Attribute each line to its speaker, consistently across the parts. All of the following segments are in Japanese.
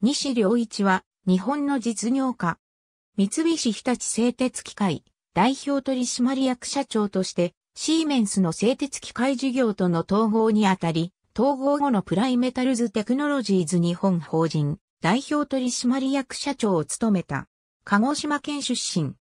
Speaker 1: 西良一は、日本の実業家。
Speaker 2: 三菱日立製鉄機械、代表取締役社長として、シーメンスの製鉄機械事業との統合にあたり、統合後のプライメタルズテクノロジーズ日本法人、代表取締役社長を務めた。鹿児島県出身。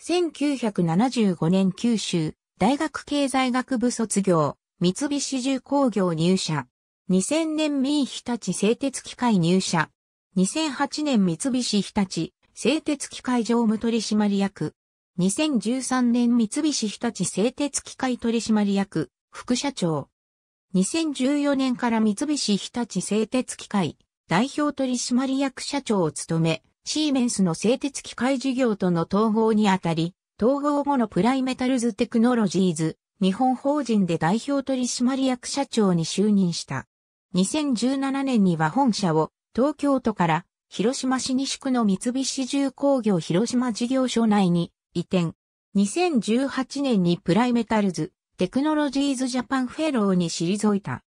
Speaker 2: 1975年九州、大学経済学部卒業、三菱重工業入社。2000年三井日立製鉄機械入社。2008年三菱日立、製鉄機械常務取締役。2013年三菱日立製鉄機械取締役、副社長。2014年から三菱日立製鉄機械、代表取締役社長を務め、シーメンスの製鉄機械事業との統合にあたり、統合後のプライメタルズテクノロジーズ、日本法人で代表取締役社長に就任した。2017年には本社を東京都から広島市西区の三菱重工業広島事業所内に移転。2018年にプライメタルズ、テクノロジーズジャパンフェローに退いた。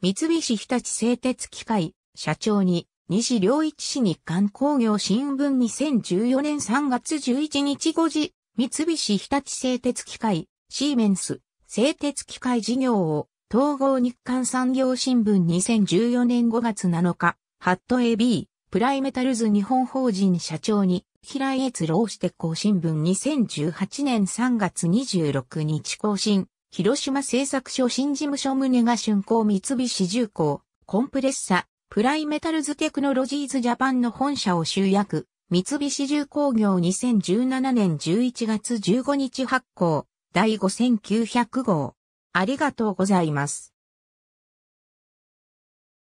Speaker 2: 三菱日立製鉄機械、社長に、西良一市日刊工業新聞2014年3月11日5時、三菱日立製鉄機械、シーメンス、製鉄機械事業を、統合日刊産業新聞2014年5月7日、ハット AB、プライメタルズ日本法人社長に、平井悦郎して更新分2018年3月26日更新、広島製作所新事務所胸が竣工三菱重工、コンプレッサ、プライメタルズテクノロジーズジャパンの本社を集約、三菱重工業2017年11月15日発行、第5900
Speaker 1: 号。ありがとうございます。